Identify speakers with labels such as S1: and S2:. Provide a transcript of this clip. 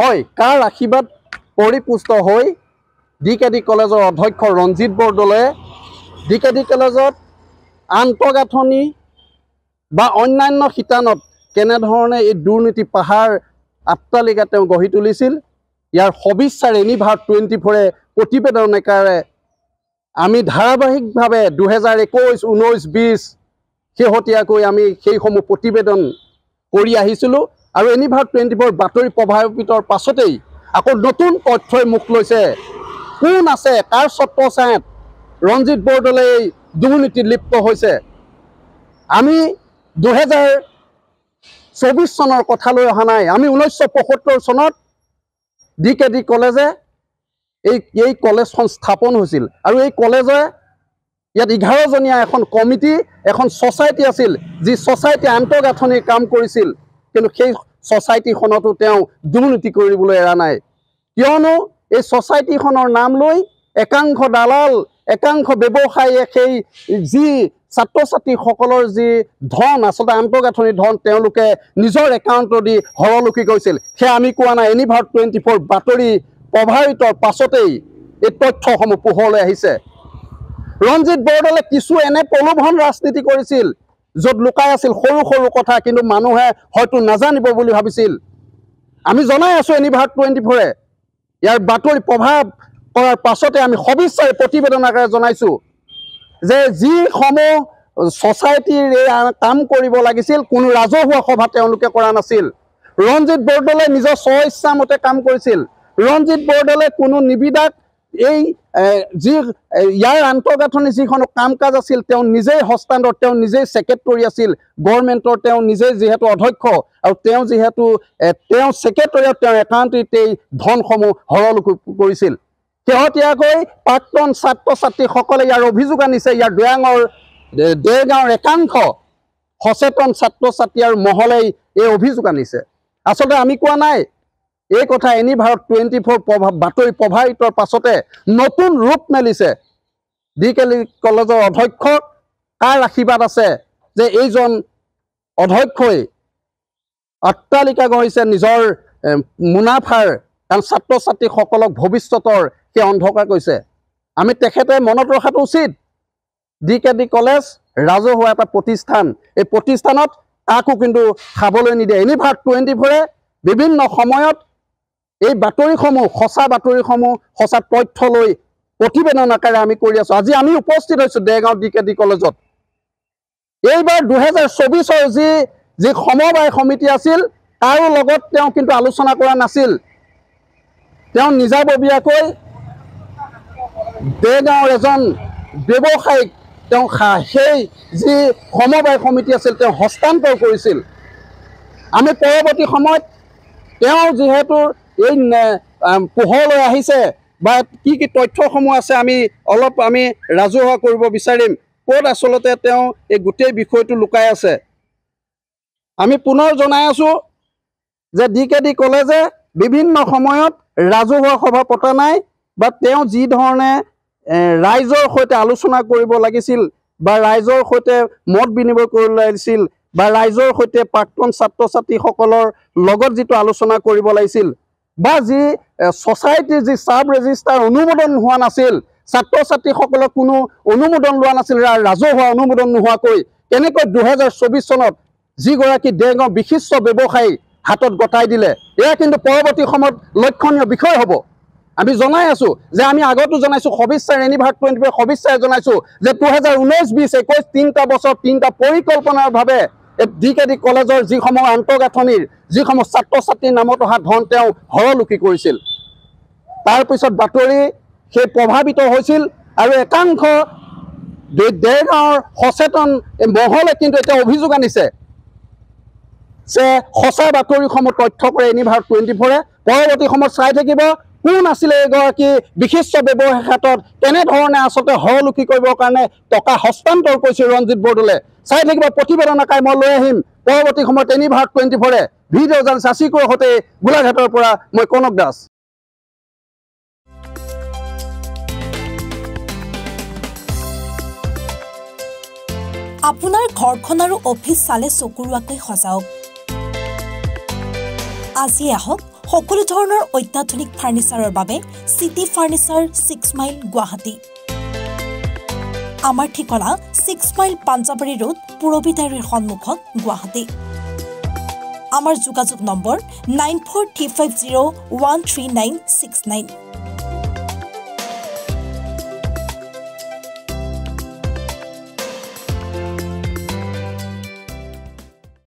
S1: হয় কাৰ আশীৰ্বাদ পৰিপুষ্ট হৈ ডি কে ডি কলেজৰ অধ্যক্ষ Ranjit Bordoloi D K D কলেজত আন্তঃগাঁথনি বা অন্যান্য শিতানত কেনেধৰণে এই দুৰ্নীতি পাহাৰ আট্টালিকা তেওঁ গঢ়ি তুলিছিল ইয়াৰ সবিচ্ছাৰ এনিভাৰ টুৱেণ্টি ফ'ৰে প্ৰতিবেদন একাৰে আমি ধাৰাবাহিকভাৱে দুহেজাৰ একৈছ ঊনৈছ বিছ শেহতীয়াকৈ আমি সেইসমূহ প্ৰতিবেদন কৰি আহিছিলোঁ আৰু এনিভাৰ টুৱেণ্টি ফ'ৰ বাতৰি প্ৰভাৱিতৰ পাছতেই আকৌ নতুন তথ্যই মুখ লৈছে কোন আছে কাৰ স্বত্ব ছাঁত ৰঞ্জিত বৰদলৈ দুৰ্নীতিত লিপ্ত হৈছে আমি দুহেজাৰ চৌবিছ চনৰ কথালৈ অহা নাই আমি ঊনৈছশ পঁয়সত্তৰ চনত ডি কে ডি কলেজে এই এই কলেজখন স্থাপন হৈছিল আৰু এই কলেজে ইয়াত এঘাৰজনীয়া এখন কমিটি এখন ছ'চাইটি আছিল যি ছ'চাইটি আন্তঃগাঁথনি কাম কৰিছিল কিন্তু সেই ছচাইটিখনতো তেওঁ দুৰ্নীতি কৰিবলৈ এৰা নাই কিয়নো এই ছচাইটিখনৰ নাম লৈ একাংশ দালাল একাংশ ব্যৱসায়ীয়ে সেই যি ছাত্ৰ ছাত্ৰীসকলৰ যি ধন আচলতে আন্তঃগাঁথনি ধন তেওঁলোকে নিজৰ একাউণ্টত দি সৰলুকি গৈছিল সেয়া আমি কোৱা নাই এনিভাৰ টুৱেণ্টি ফ'ৰ বাতৰি প্ৰভাৱিতৰ পাছতেই এই তথ্যসমূহ পোহৰলৈ আহিছে ৰঞ্জিত বৰদলে কিছু এনে প্ৰলোভন ৰাজনীতি কৰিছিল য'ত লুকাই আছিল সৰু সৰু কথা কিন্তু মানুহে হয়তো নাজানিব বুলি ভাবিছিল আমি জনাই আছোঁ এনিভাগ টুৱেণ্টি ফ'ৰে ইয়াৰ বাতৰি প্ৰভাৱ কৰাৰ পাছতে আমি সবিচ্ছাৰে প্ৰতিবেদন আকাৰে জনাইছোঁ যে যিসমূহ ছচাইটিৰ এই কাম কৰিব লাগিছিল কোনো ৰাজহুৱা সভা তেওঁলোকে কৰা নাছিল ৰঞ্জিত বৰদলৈ নিজৰ স্ব ইচ্ছামতে কাম কৰিছিল ৰঞ্জিত বৰদলৈ কোনো নিবিদাক এই যি ইয়াৰ আন্তঃগাঁথনি যিখন কাম কাজ আছিল তেওঁ নিজেই হস্তান্তৰ তেওঁ নিজেই ছেক্ৰেটৰী আছিল গভৰ্ণমেণ্টৰ তেওঁ নিজেই যিহেতু অধ্যক্ষ আৰু তেওঁ যিহেতু তেওঁ ছেক্ৰেটৰীয়ে তেওঁৰ একাউণ্টিত এই ধনসমূহ সৰল কৰিছিল শেহতীয়াকৈ প্ৰাক্তন ছাত্ৰ ছাত্ৰীসকলে ইয়াৰ অভিযোগ আনিছে ইয়াৰ দৈয়াঙৰ দেৰগাঁৱৰ একাংশ সচেতন ছাত্ৰ ছাত্ৰী আৰু মহলেই এই অভিযোগ আনিছে আচলতে আমি কোৱা নাই এই কথা এনি ভাৰত টুৱেণ্টি ফ'ৰ প্ৰভা বাতৰি প্ৰভাৱিতৰ পাছতে নতুন ৰূপ মেলিছে ডি কে লি কলেজৰ অধ্যক্ষ কাৰ আশীৰ্বাদ আছে যে এইজন অধ্যক্ষই অট্টালিকা গঢ়িছে নিজৰ মুনাফাৰ কাৰণ ছাত্ৰ ছাত্ৰীসকলক ভৱিষ্যতৰ সেই অন্ধকাৰ কৰিছে আমি তেখেতে মনত ৰখাটো উচিত ডি কে ডি কলেজ ৰাজহুৱা এটা প্ৰতিষ্ঠান এই প্ৰতিষ্ঠানত কাকো কিন্তু খাবলৈ নিদিয়ে এনি ভাৰত টুৱেণ্টি ফ'ৰে বিভিন্ন সময়ত এই বাতৰিসমূহ সঁচা বাতৰিসমূহ সঁচা তথ্য লৈ প্ৰতিবেদন আকাৰে আমি কৰি আছোঁ আজি আমি উপস্থিত হৈছোঁ দেৰগাঁও ডি কে ডি কলেজত এইবাৰ দুহেজাৰ চৌবিছৰ যি যি সমবায় সমিতি আছিল তাৰো লগত তেওঁ কিন্তু আলোচনা কৰা নাছিল তেওঁ নিজাববীয়াকৈ দেৰগাঁৱৰ এজন ব্যৱসায়িক তেওঁ সেই যি সমবায় সমিতি আছিল তেওঁ হস্তান্তৰ কৰিছিল আমি পৰৱৰ্তী সময়ত তেওঁ যিহেতু এই পোহৰলৈ আহিছে বা কি কি তথ্যসমূহ আছে আমি অলপ আমি ৰাজহুৱা কৰিব বিচাৰিম ক'ত আচলতে তেওঁ এই গোটেই বিষয়টো লুকাই আছে আমি পুনৰ জনাই আছোঁ যে ডি কে ডি ক'লে যে বিভিন্ন সময়ত ৰাজহুৱা সভা পতা নাই বা তেওঁ যি ধৰণে ৰাইজৰ সৈতে আলোচনা কৰিব লাগিছিল বা ৰাইজৰ সৈতে মত বিনিময় কৰিব লাগিছিল বা ৰাইজৰ সৈতে প্ৰাক্তন ছাত্ৰ ছাত্ৰীসকলৰ লগত যিটো আলোচনা কৰিব লাগিছিল বা যি ছচাইটিৰ যি চাব ৰেজিষ্টাৰ অনুমোদন হোৱা নাছিল ছাত্ৰ ছাত্ৰীসকলক কোনো অনুমোদন লোৱা নাছিল ৰাজহুৱা অনুমোদন নোহোৱাকৈ কেনেকৈ দুহেজাৰ চৌবিছ চনত যিগৰাকী ডেঙৰ বিশিষ্ট ব্যৱসায়ী হাতত গতাই দিলে এয়া কিন্তু পৰৱৰ্তী সময়ত লক্ষণীয় বিষয় হ'ব আমি জনাই আছোঁ যে আমি আগতো জনাইছোঁ সবিচ্ছাৰ এনিভাৰ্ট টুৱেণ্টি ফাইভ সবিচ্ছাৰে জনাইছোঁ যে দুহেজাৰ ঊনৈছ বিছ একৈছ তিনিটা বছৰ তিনিটা পৰিকল্পনাৰভাৱে ডি কে ডি কলেজৰ যিসমূহ আন্তঃগাঁথনিৰ যিসমূহ ছাত্ৰ ছাত্ৰীৰ নামত অহা ধন তেওঁ হৰলুকি কৰিছিল তাৰপিছত বাতৰি সেই প্ৰভাৱিত হৈছিল আৰু একাংশ দেৰগাঁৱৰ সচেতন মহলে কিন্তু এতিয়া অভিযোগ আনিছে যে সঁচা বাতৰিসমূহ তথ্য কৰে ইউনিভাৰ টুৱেণ্টি ফ'ৰে পৰৱৰ্তী সময়ত চাই থাকিব কোন আছিলে এগৰাকী বিশিষ্ট ব্যৱসায় ক্ষেত্ৰত কেনেধৰণে আচলতে সহলুখী কৰিবৰ কাৰণে টকা হস্তান্তৰ কৰিছিল ৰঞ্জিত বৰদলে চাই থাকিব প্ৰতিবেদন একাই মই লৈ আহিম পৰৱৰ্তী সময়ত এনি ভাগ টুৱেণ্টি ফ'ৰে ভিডিঅ'জন চাচিকুৰ সৈতে গোলাঘাটৰ পৰা মই কনক দাস আপোনাৰ ঘৰখন আৰু অফিচ চালে চকুৰুৱাকৈ সজাওক আজিয়ে আহক সকলো ধৰণৰ অত্যাধুনিক ফাৰ্ণিচাৰৰ বাবে city furniture six mile Guwahati আমাৰ ঠিকনা ছিক্স মাইল পাঞ্জাবাৰী ৰোড পূৰবীদাৰীৰ সন্মুখত গুৱাহাটী আমাৰ যোগাযোগ number nine four three five zero' one three nine six nine